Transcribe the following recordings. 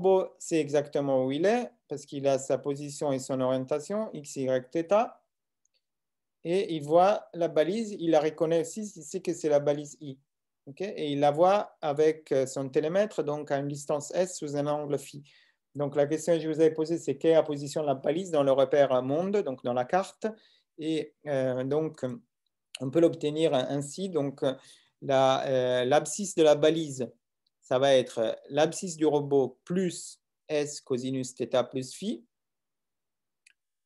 C'est sait exactement où il est parce qu'il a sa position et son orientation, x, y, θ. Et il voit la balise, il la reconnaît aussi, il sait que c'est la balise i. Et il la voit avec euh, son télémètre, donc à une distance s sous un angle phi. Donc la question que je vous avais posée, c'est quelle est la position de la balise dans le repère monde, donc dans la carte. Et euh, donc, on peut l'obtenir ainsi. Donc, euh, l'abscisse de la balise ça va être euh, l'abscisse du robot plus S cosinus theta plus phi.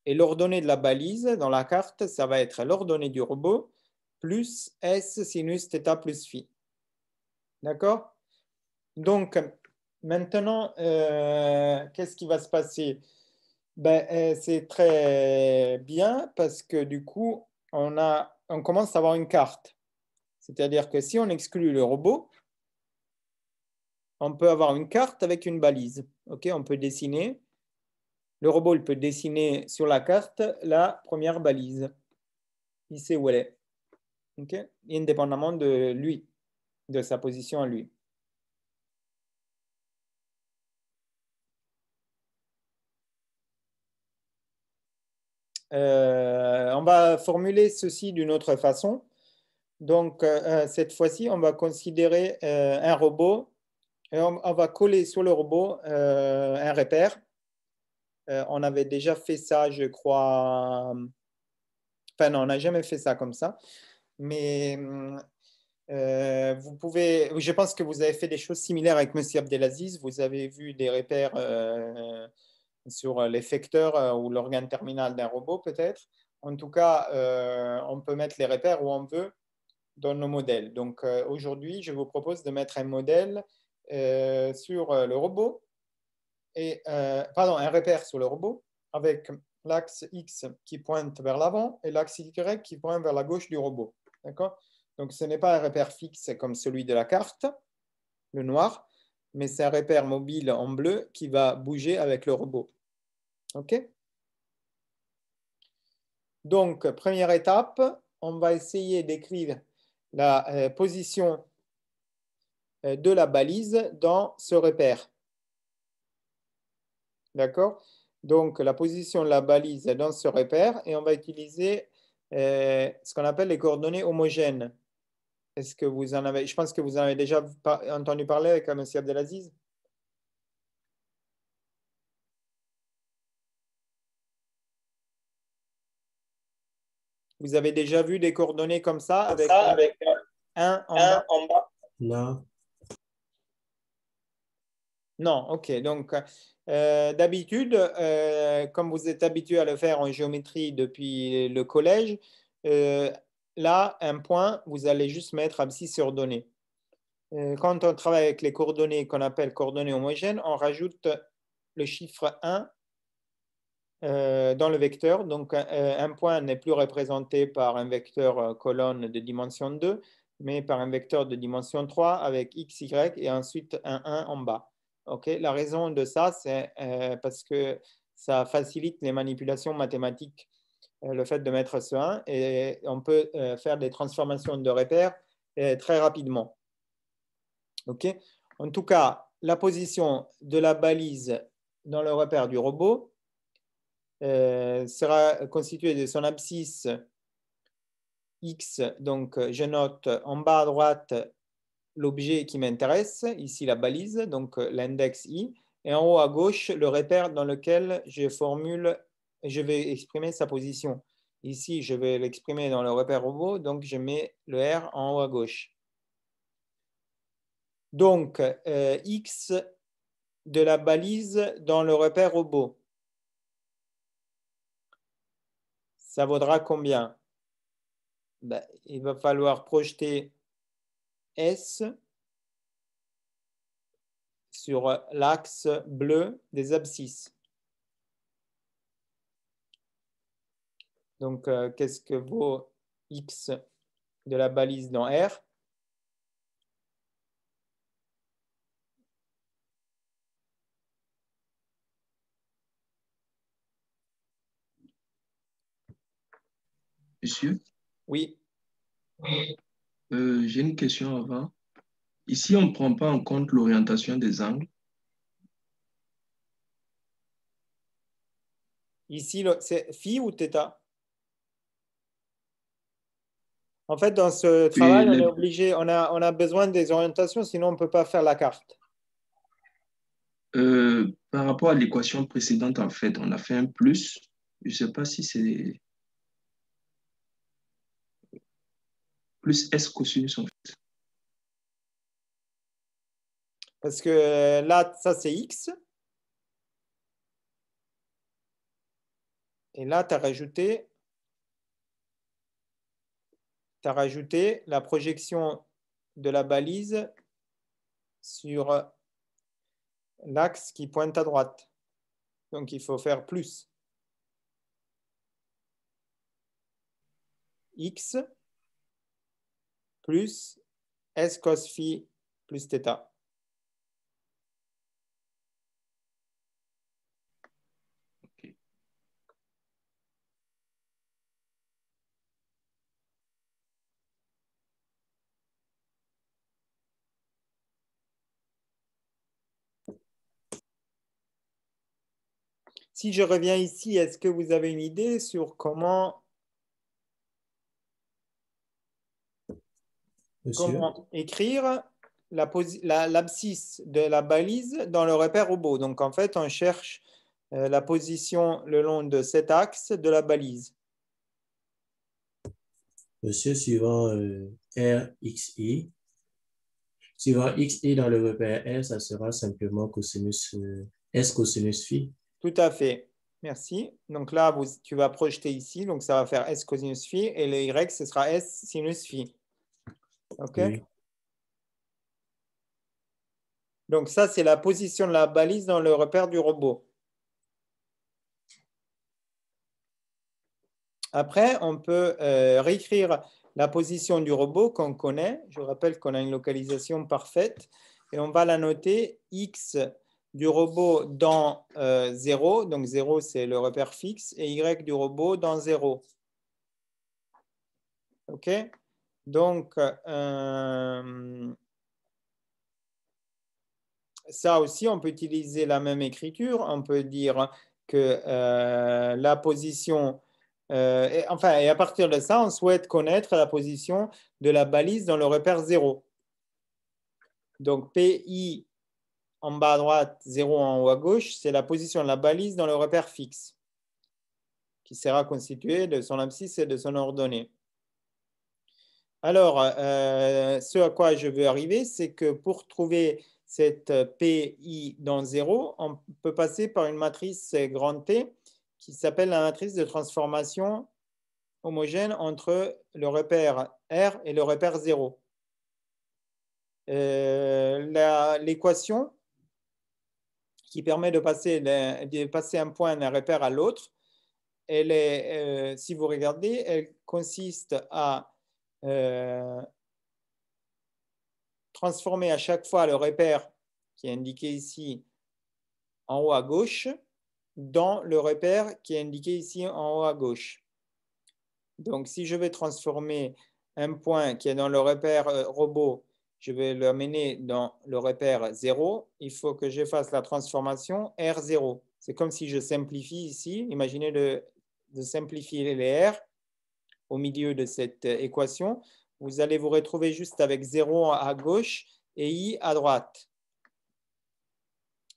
Et l'ordonnée de la balise dans la carte, ça va être l'ordonnée du robot plus S sinus theta plus phi. D'accord Donc, maintenant, euh, qu'est-ce qui va se passer ben, euh, C'est très bien parce que du coup, on commence à avoir une carte. C'est-à-dire que si on exclut le robot, on peut avoir une carte avec une balise. on peut dessiner. Le robot peut dessiner sur la carte la première balise. Il sait où elle est. Indépendamment de lui, de sa position à lui. Euh, on va formuler ceci d'une autre façon. Donc, euh, cette fois-ci, on va considérer euh, un robot on, va coller sur le robot euh, un repère. Euh, on avait déjà fait ça, je crois. Enfin, non, on n'a jamais fait ça comme ça. Mais euh, vous pouvez. Je pense que vous avez fait des choses similaires avec M. Abdelaziz. Vous avez vu des repères sur l'effecteur ou l'organe terminal d'un robot, peut-être. En tout cas, on peut mettre les repères où on veut dans nos modèles. Donc aujourd'hui, je vous propose de mettre un modèle euh, sur euh, le robot, et, euh, pardon, un repère sur le robot avec l'axe X qui pointe vers l'avant et l'axe Y qui pointe vers la gauche du robot. D'accord Donc ce n'est pas un repère fixe comme celui de la carte, le noir, mais c'est un repère mobile en bleu qui va bouger avec le robot. OK Donc, première étape, on va essayer d'écrire la position euh, de la balise dans ce repère. D'accord Donc, la position de la balise dans ce repère et on va utiliser euh, ce qu'on appelle les coordonnées homogènes. Est-ce que vous en avez Je pense que vous en avez déjà entendu parler avec M. Abdelaziz. Vous avez déjà vu des coordonnées comme ça avec, un, en bas. Non. Non, ok. Donc, euh, d'habitude, euh, comme vous êtes habitué à le faire en géométrie depuis le collège, euh, là, un point, vous allez juste mettre abscisse ordonnée. quand on travaille avec les coordonnées qu'on appelle coordonnées homogènes, on rajoute le chiffre 1 dans le vecteur. Donc, un point n'est plus représenté par un vecteur colonne de dimension 2, mais par un vecteur de dimension 3 avec x, y et ensuite un 1 en bas la raison de ça, c'est euh, parce que ça facilite les manipulations mathématiques, euh, le fait de mettre ce 1, et on peut euh, faire des transformations de repères très rapidement. Ok, en tout cas, la position de la balise dans le repère du robot sera constituée de son abscisse X, donc je note en bas à droite l'objet qui m'intéresse, ici la balise, donc euh, l'index i, et en haut à gauche, le repère dans lequel je formule, je vais exprimer sa position. Ici, je vais l'exprimer dans le repère robot, donc je mets le R en haut à gauche. Donc, euh, X de la balise dans le repère robot. Ça vaudra combien ben, Il va falloir projeter S sur l'axe bleu des abscisses. Donc, euh, qu'est-ce que vaut X de la balise dans R Monsieur oui. Euh, j'ai une question avant. Ici, on ne prend pas en compte l'orientation des angles. Ici, c'est phi ou θ En fait, dans ce travail, on est obligé, on a, besoin des orientations, sinon on ne peut pas faire la carte. Euh, par rapport à l'équation précédente, en fait, on a fait un plus. Je ne sais pas si c'est plus S cosinus en Parce que euh, là, ça c'est X. Et là, tu as rajouté, as rajouté la projection de la balise sur l'axe qui pointe à droite. Donc, il faut faire plus. X plus S cos phi plus θ. Si je reviens ici, est-ce que vous avez une idée sur comment Comment écrire l'abscisse de la balise dans le repère robot Donc en fait, on cherche euh, la position le long de cet axe de la balise. Monsieur, suivant euh, X, RXI, suivant XI dans le repère R, ça sera simplement cosinus, euh, S cosinus phi. Tout à fait. Merci. Donc là, tu vas projeter ici, donc ça va faire S cosinus phi, et le Y, ce sera S sinus phi. Donc ça, c'est la position de la balise dans le repère du robot. Après, on peut euh, réécrire la position du robot qu'on connaît. Je rappelle qu'on a une localisation parfaite et on va la noter X du robot dans 0. Euh, Donc 0, c'est le repère fixe et Y du robot dans 0. OK donc, euh, ça aussi, on peut utiliser la même écriture. On peut dire que euh, la position, euh, enfin, et à partir de ça, on souhaite connaître la position de la balise dans le repère 0. Donc, PI en bas à droite, 0 en haut à gauche, c'est la position de la balise dans le repère fixe, qui sera constituée de son abscisse et de son ordonnée. Alors, euh, ce à quoi je veux arriver, c'est que pour trouver cette euh, PI dans 0, on peut passer par une matrice euh, grande T qui s'appelle la matrice de transformation homogène entre le repère R et le repère 0. L'équation qui permet de passer, de passer un point d'un repère à l'autre, elle est, si vous regardez, elle consiste à euh, transformer à chaque fois le repère qui est indiqué ici en haut à gauche dans le repère qui est indiqué ici en haut à gauche. Donc, si je vais transformer un point qui est dans le repère euh, robot, je vais le mener dans le repère 0. Il faut que je fasse la transformation R0. C'est comme si je simplifie ici. Imaginez de simplifier les R au milieu de cette euh, équation, vous allez vous retrouver juste avec 0 à gauche et i à droite.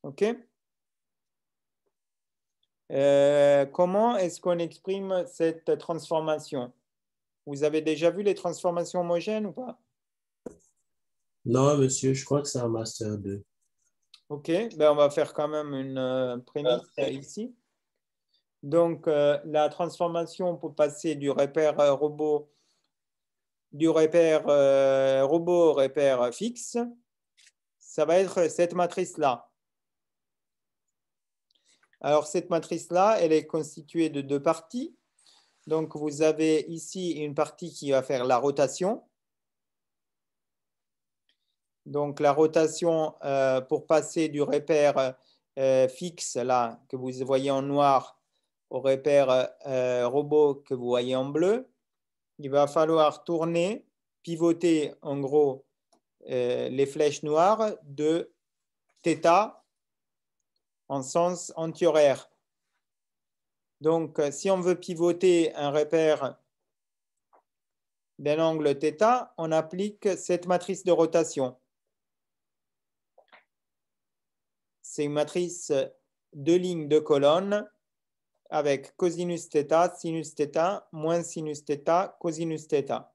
OK euh, Comment est-ce qu'on exprime cette transformation Vous avez déjà vu les transformations homogènes ou pas Non, monsieur, je crois que c'est un master 2. OK, ben, on va faire quand même une euh, prémisse ici. Donc, euh, la transformation pour passer du repère euh, robot du repère euh, robot au repère fixe, ça va être cette matrice-là. Alors, cette matrice-là, elle est constituée de deux parties. Donc, vous avez ici une partie qui va faire la rotation. Donc, la rotation pour passer du repère fixe, là, que vous voyez en noir, au repère euh, robot que vous voyez en bleu, il va falloir tourner, pivoter en gros euh, les flèches noires de θ en sens antihoraire. Donc, euh, si on veut pivoter un repère d'un angle θ, on applique cette matrice de rotation. C'est une matrice de lignes, de colonnes avec cosinus theta, sinus theta, moins sinus theta, cosinus theta.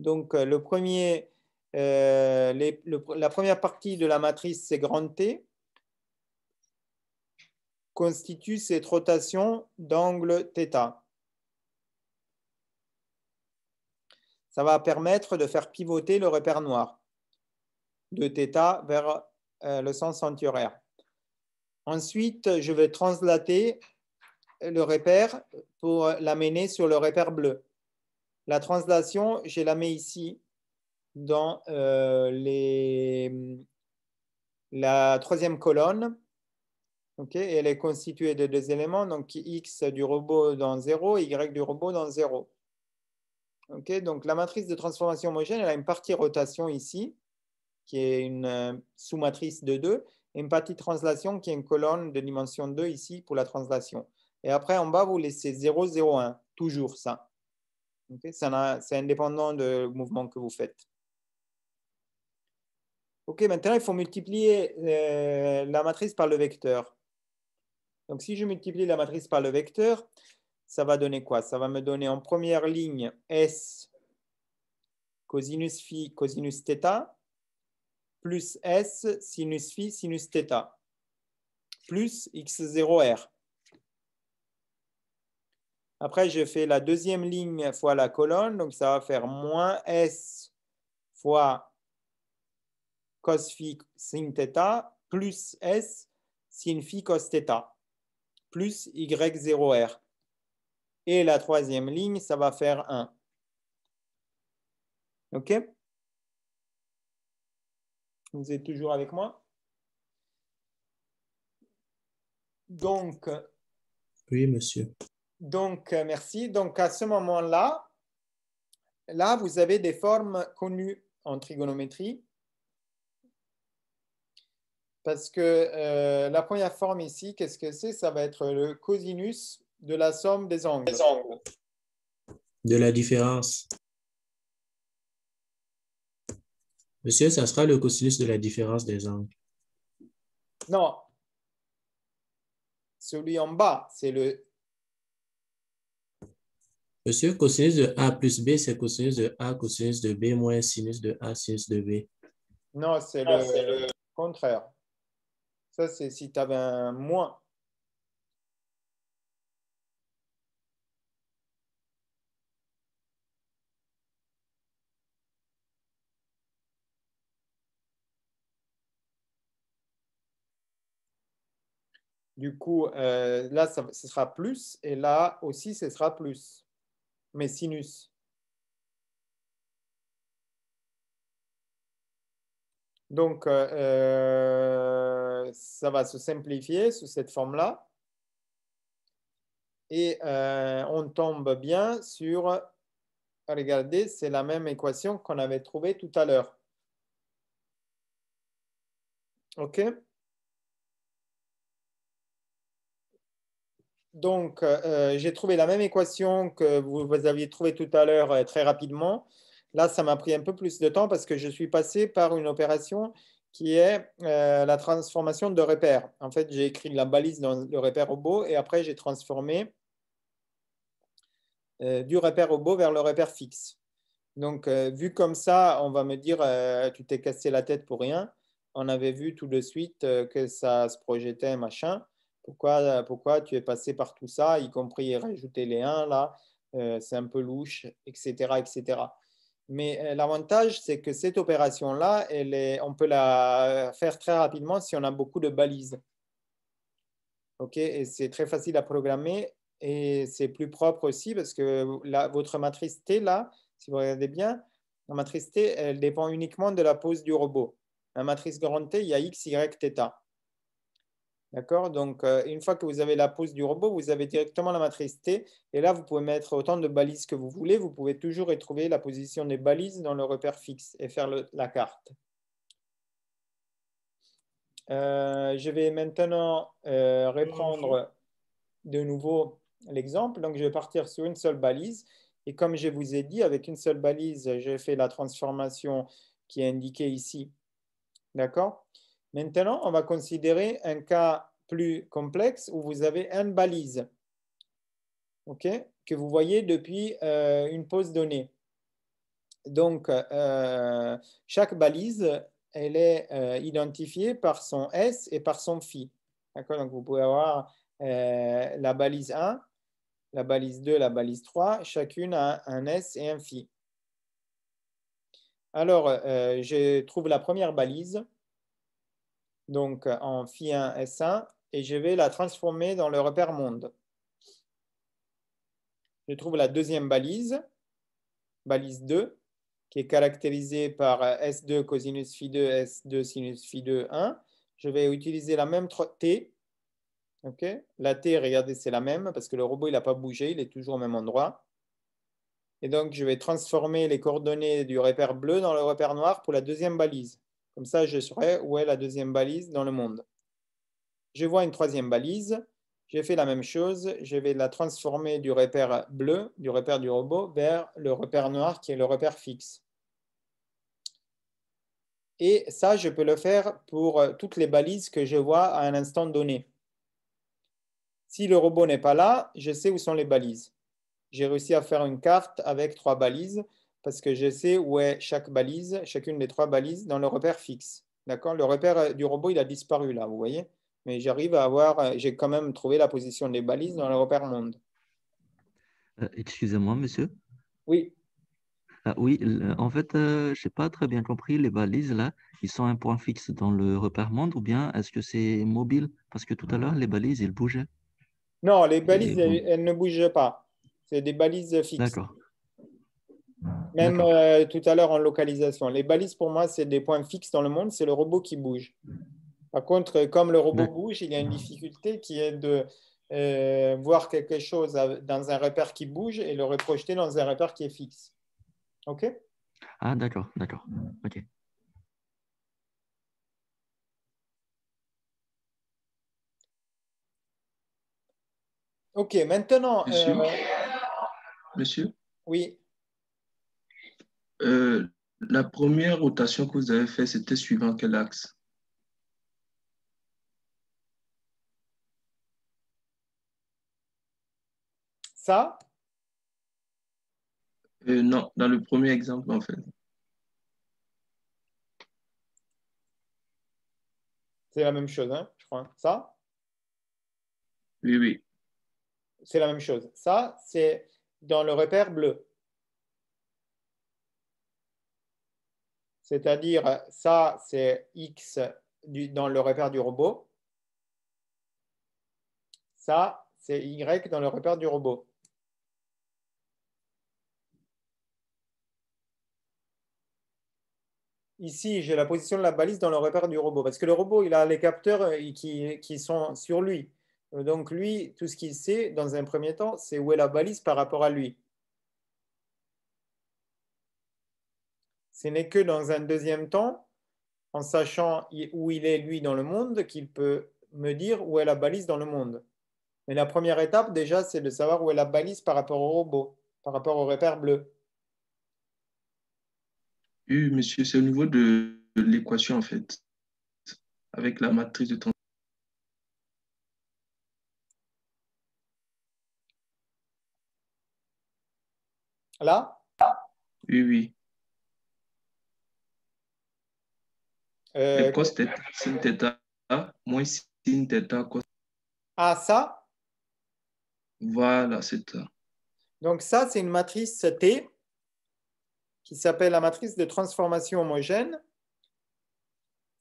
Donc, euh, le premier, euh, la première partie de la matrice, c'est grand T, constitue cette rotation d'angle theta. Ça va permettre de faire pivoter le repère noir de θ vers euh, le sens antihoraire. Ensuite, je vais translater le repère pour l'amener sur le repère bleu. La translation, je la mets ici dans euh, la troisième colonne. elle est constituée de deux éléments, donc x du robot dans 0, y du robot dans 0. donc la matrice de transformation homogène, elle a une partie rotation ici, qui est une euh, sous-matrice de 2, partie Translation, qui est une colonne de dimension 2 ici pour la translation. Et après, en bas, vous laissez 0, 0, 1. toujours ça. C'est indépendant du mouvement que vous faites. OK, maintenant, il faut multiplier euh, la matrice par le vecteur. Donc, si je multiplie la matrice par le vecteur, ça va donner quoi Ça va me donner en première ligne S cosinus phi cosinus θ plus S sinus phi sinus theta. plus x0r. Après, je fais la deuxième ligne fois la colonne, donc ça va faire moins S fois cos phi sin theta. plus S sin phi cos theta. plus y0r. Et la troisième ligne, ça va faire 1. OK vous êtes toujours avec moi Donc. Oui, monsieur. Donc, euh, merci. Donc, à ce moment-là, là, vous avez des formes connues en trigonométrie. Parce que euh, la première forme ici, qu'est-ce que c'est Ça va être le cosinus de la somme des angles. Des angles. De la différence. Monsieur, ça sera le cosinus de la différence des angles. Non. Celui en bas, c'est le... Monsieur, cosinus de A plus B, c'est cosinus de A, cosinus de B, moins sinus de A, sinus de B. Non, c'est ah, le, le contraire. Ça, c'est si tu avais un moins. Du coup, euh, là, ce sera plus, et là aussi, ce sera plus. Mais sinus. Donc, euh, euh, ça va se simplifier sous cette forme-là. Et on tombe bien sur, regardez, c'est la même équation qu'on avait trouvée tout à l'heure. OK donc, euh, euh, j'ai trouvé la même équation que vous, aviez trouvée tout à l'heure euh, très rapidement. Là, ça m'a pris un peu plus de temps parce que je suis passé par une opération qui est la transformation de repère. En fait, j'ai écrit la balise dans le repère robot et après, j'ai transformé du repère robot vers le repère fixe. Donc, vu comme ça, on va me dire, tu t'es cassé la tête pour rien. On avait vu tout de suite que ça se projetait, machin pourquoi, tu es passé par tout ça, y compris rajouter les 1 là, euh, c'est un peu louche, etc. etc. Mais euh, l'avantage, c'est que cette opération-là, on peut la faire très rapidement si on a beaucoup de balises. ok et c'est très facile à programmer et c'est plus propre aussi parce que votre matrice T, là, si vous regardez bien, la matrice T, elle dépend uniquement de la pose du robot. La matrice grande T, il y a X, Y, θ. D'accord Donc, euh, une fois que vous avez la pose du robot, vous avez directement la matrice T. Et là, vous pouvez mettre autant de balises que vous voulez. Vous pouvez toujours retrouver la position des balises dans le repère fixe et faire la carte. Euh, je vais maintenant euh, reprendre de nouveau l'exemple. Donc, je vais partir sur une seule balise. Et comme je vous ai dit, avec une seule balise, j'ai fait la transformation qui est indiquée ici. D'accord Maintenant, on va considérer un cas plus complexe où vous avez une balise que vous voyez depuis euh, une pause donnée. Donc, euh, chaque balise, elle est euh, identifiée par son S et par son phi. Donc, vous pouvez avoir la balise 1, la balise 2, la balise 3. Chacune a un S et un phi. Alors, je trouve la première balise donc euh, en phi 1 S1, et je vais la transformer dans le repère monde. Je trouve la deuxième balise, balise 2, qui est caractérisée par euh, S2 cosinus phi 2, S2 sinus phi 2, 1. Je vais utiliser la même T. La T, regardez, c'est la même parce que le robot, il n'a pas bougé, il est toujours au même endroit. Et donc, je vais transformer les coordonnées du repère bleu dans le repère noir pour la deuxième balise. Comme ça, je saurai où est la deuxième balise dans le monde. Je vois une troisième balise. J'ai fait la même chose. Je vais la transformer du repère bleu, du repère du robot, vers le repère noir qui est le repère fixe. Et ça, je peux le faire pour euh, toutes les balises que je vois à un instant donné. Si le robot n'est pas là, je sais où sont les balises. J'ai réussi à faire une carte avec trois balises parce que je sais où est chaque balise, chacune des trois balises dans le repère fixe. D'accord Le repère euh, du robot, il a disparu là, vous voyez Mais j'arrive à avoir, euh, j'ai quand même trouvé la position des balises dans le repère monde. Euh, excusez-moi, monsieur Oui. Ah, oui, en fait, je n'ai pas très bien compris. Les balises, là, ils sont un point fixe dans le repère monde ou bien est-ce que c'est mobile Parce que tout à l'heure, les balises, elles bougeaient. Non, les balises, elles, elles ne bougent pas. C'est des balises fixes. D'accord. Même euh, tout à l'heure en localisation. Les balises, pour moi, c'est des points fixes dans le monde, c'est le robot qui bouge. Par contre, comme le robot bouge, il y a une difficulté qui est de euh, voir quelque chose dans un repère qui bouge et le reprojeter dans un repère qui est fixe. OK Ah, d'accord, d'accord. OK. OK, maintenant. Monsieur euh, Oui. Euh, la première rotation que vous avez faite, c'était suivant quel axe Ça euh, Non, dans le premier exemple, en fait. C'est la même chose, hein, je crois. Ça Oui, oui. C'est la même chose. Ça, c'est dans le repère bleu. c'est-à-dire ça, c'est X dans le repère du robot. Ça, c'est Y dans le repère du robot. Ici, j'ai la position de la balise dans le repère du robot, parce que le robot, il a les capteurs euh, qui sont sur lui. Donc lui, tout ce qu'il sait dans un premier temps, c'est où est la balise par rapport à lui. Ce n'est que dans un deuxième temps, en sachant où il est, lui, dans le monde, qu'il peut me dire où est la balise dans le monde. Mais la première étape, déjà, c'est de savoir où est la balise par rapport au robot, par rapport au repère bleu. Oui, monsieur, c'est au niveau de l'équation, en fait, avec la matrice de temps. Là Oui, oui. Euh, cos theta sin theta moins sin theta cos. Ah, ça Voilà, c'est ça. Donc ça, c'est une matrice T qui s'appelle la matrice de transformation homogène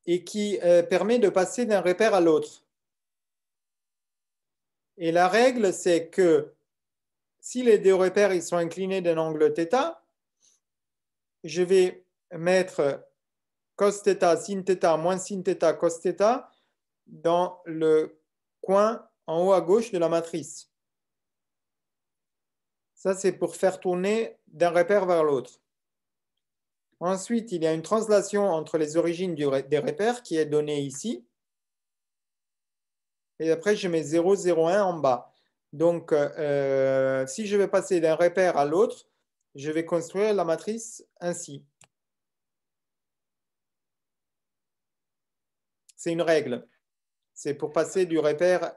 et qui euh, permet de passer d'un repère à l'autre. Et la règle, c'est que si les deux repères ils sont inclinés d'un angle theta je vais mettre cos θ, sin moins sinθ, cosθ dans le coin en haut à gauche de la matrice. Ça, c'est pour faire tourner d'un repère vers l'autre. Ensuite, il y a une translation entre les origines des repères qui est donnée ici. Et après, je mets 0, 0, 1 en bas. Donc, euh, euh, si je vais passer d'un repère à l'autre, je vais construire la matrice ainsi. c'est une règle. C'est pour passer du repère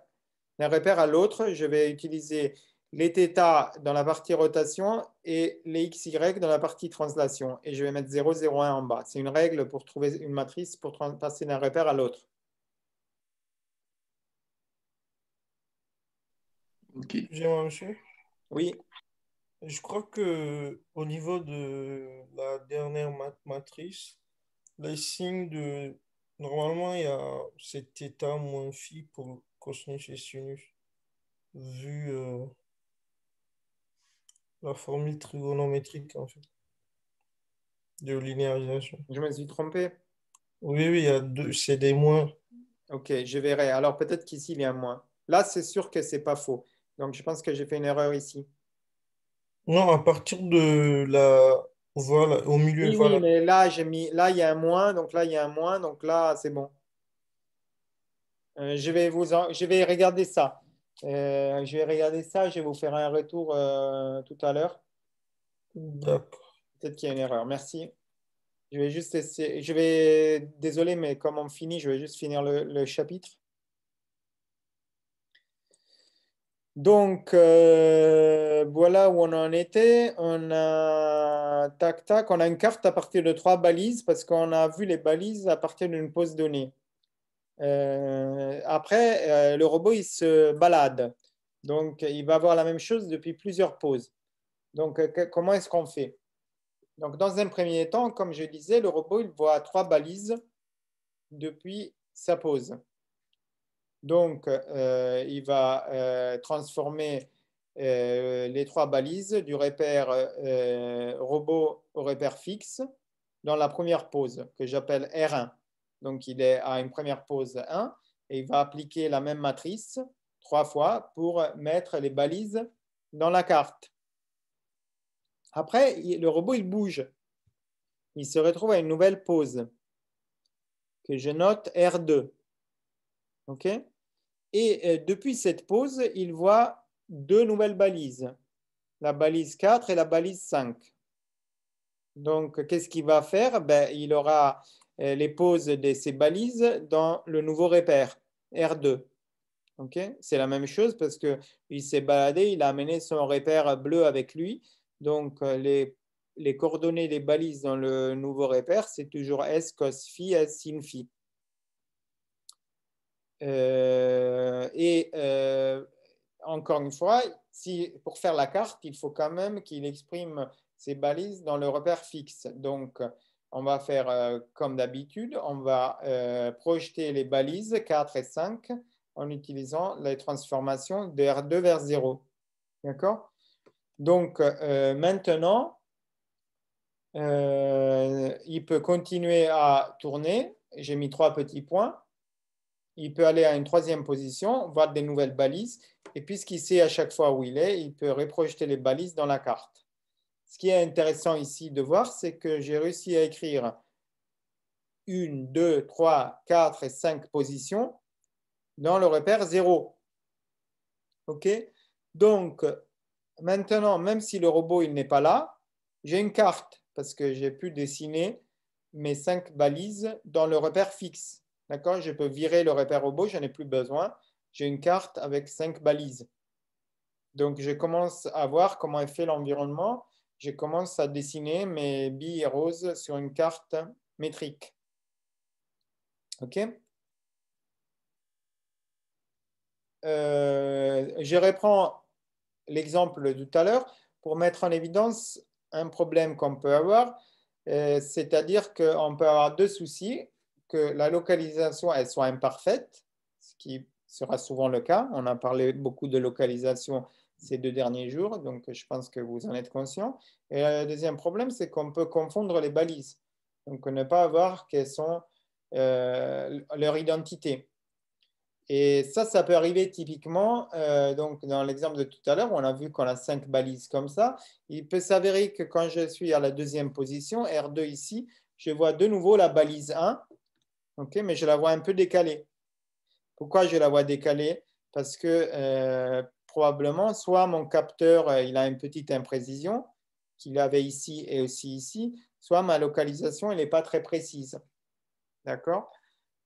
d'un repère à l'autre, je vais utiliser les θ dans la partie rotation et les xy dans la partie translation. Et je vais mettre 0, 0, 1 en bas. C'est une règle pour trouver une matrice pour passer d'un repère à l'autre. Ok. monsieur Oui. Je crois que au niveau de la dernière matrice, les signes de Normalement, il y a cet état moins phi pour cosinus et sinus, vu euh, la formule trigonométrique, en fait, de linéarisation. Je me suis trompé Oui, oui, il y a deux, c'est des moins. Ok, je verrai. Alors, peut-être qu'ici, il y a moins. Là, c'est sûr que c'est pas faux. Donc, je pense que j'ai fait une erreur ici. Non, à partir de la voilà, au milieu. mais là, j'ai mis, là, il y a un moins, donc là, il y a un moins, donc là, c'est bon. Euh, je, vais vous je vais regarder ça. Euh, je vais regarder ça, je vais vous faire un retour euh, tout à l'heure. Peut-être qu'il y a une erreur. Merci. Je vais juste essayer. Je vais, désolé, mais comme on finit, je vais juste finir le chapitre. Donc, euh, voilà où on en était. On a, tac, tac, on a une carte à partir de trois balises parce qu'on a vu les balises à partir d'une pose donnée. Euh, après, euh, le robot, il se balade. Donc, il va voir la même chose depuis plusieurs pauses. Donc, comment est-ce qu'on fait Donc, dans un premier temps, comme je disais, le robot, il voit trois balises depuis sa pause. Donc, euh, il va euh, transformer euh, les trois balises du repère robot au repère fixe dans la première pose que j'appelle R1. Donc, il est à une première pose 1 et il va appliquer la même matrice trois fois pour mettre les balises dans la carte. Après, le robot, il bouge. Il se retrouve à une nouvelle pose que je note R2. OK et euh, depuis cette pause, il voit deux nouvelles balises, la balise 4 et la balise 5. Donc, qu'est-ce qu'il va faire ben, Il aura euh, les poses de ces balises dans le nouveau repère, R2. C'est la même chose parce qu'il s'est baladé, il a amené son repère bleu avec lui. Donc, euh, les, les coordonnées des balises dans le nouveau repère, c'est toujours S cos phi, S sin phi. Euh, et euh, encore une fois, pour faire la carte, il faut quand même qu'il exprime ses balises dans le repère fixe. Donc, on va faire euh, comme d'habitude, on va projeter les balises 4 et 5 en utilisant les transformations de R2 vers 0. D'accord Donc, maintenant, il peut continuer à tourner. J'ai mis trois petits points il peut aller à une troisième position, voir des nouvelles balises, et puisqu'il sait à chaque fois où il est, il peut reprojeter les balises dans la carte. Ce qui est intéressant ici de voir, c'est que j'ai réussi à écrire une, deux, trois, quatre et cinq positions dans le repère 0. OK Donc, maintenant, même si le robot il n'est pas là, j'ai une carte parce que j'ai pu dessiner mes cinq balises dans le repère fixe. D'accord Je peux virer le repère robot, je n'en ai plus besoin. J'ai une carte avec cinq balises. Donc, je commence à voir comment est fait l'environnement. Je commence à dessiner mes billes roses sur une carte métrique. OK euh, Je reprends l'exemple de tout à l'heure pour mettre en évidence un problème qu'on peut avoir, euh, c'est-à-dire qu'on peut avoir deux soucis la localisation, elle soit imparfaite, ce qui sera souvent le cas. On a parlé beaucoup de localisation ces deux derniers jours, donc je pense que vous en êtes conscient. Et le deuxième problème, c'est qu'on peut confondre les balises, donc ne pas avoir quelles sont euh, leur identité. Et ça, ça peut arriver typiquement, euh, donc dans l'exemple de tout à l'heure, on a vu qu'on a cinq balises comme ça. Il peut s'avérer que quand je suis à la deuxième position, R2 ici, je vois de nouveau la balise 1 mais je la vois un peu décalée. Pourquoi je la vois décalée Parce que euh, probablement, soit mon capteur, euh, il a une petite imprécision qu'il avait ici et aussi ici, soit ma localisation, elle n'est pas très précise. D'accord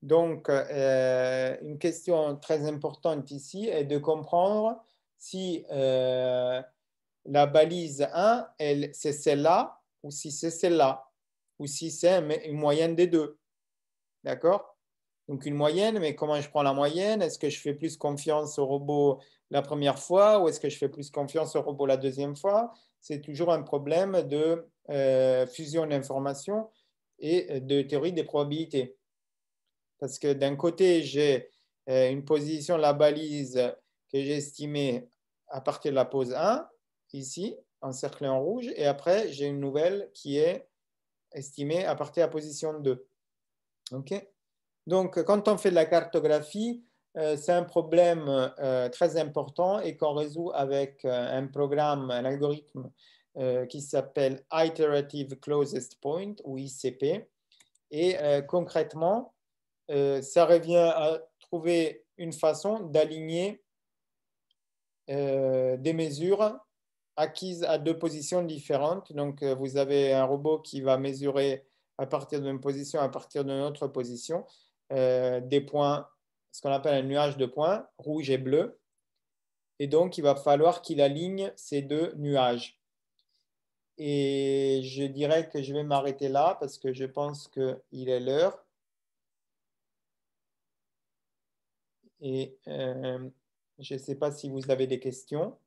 Donc, euh, une question très importante ici est de comprendre si la balise 1, c'est celle-là, ou si c'est celle-là, ou si c'est une moyenne des deux. D'accord Donc une moyenne, mais comment je prends la moyenne Est-ce que je fais plus confiance au robot la première fois ou est-ce que je fais plus confiance au robot la deuxième fois C'est toujours un problème de euh, fusion d'informations et euh, de théorie des probabilités. Parce que d'un côté, j'ai euh, une position, la balise que j'ai estimée à partir de la pose 1, ici, encerclée en rouge, et après, j'ai une nouvelle qui est estimée à partir de la position 2. Donc, quand on fait de la cartographie, euh, c'est un problème euh, très important et qu'on résout avec euh, un programme, un algorithme qui s'appelle Iterative Closest Point ou ICP. Et concrètement, ça revient à trouver une façon d'aligner des mesures acquises à deux positions différentes. Donc, vous avez un robot qui va mesurer à partir d'une position, à partir d'une autre position, euh, des points, ce qu'on appelle un nuage de points, rouge et bleu. Et donc, il va falloir qu'il aligne ces deux nuages. Et je dirais que je vais m'arrêter là parce que je pense qu'il est l'heure. Et euh, je ne sais pas si vous avez des questions.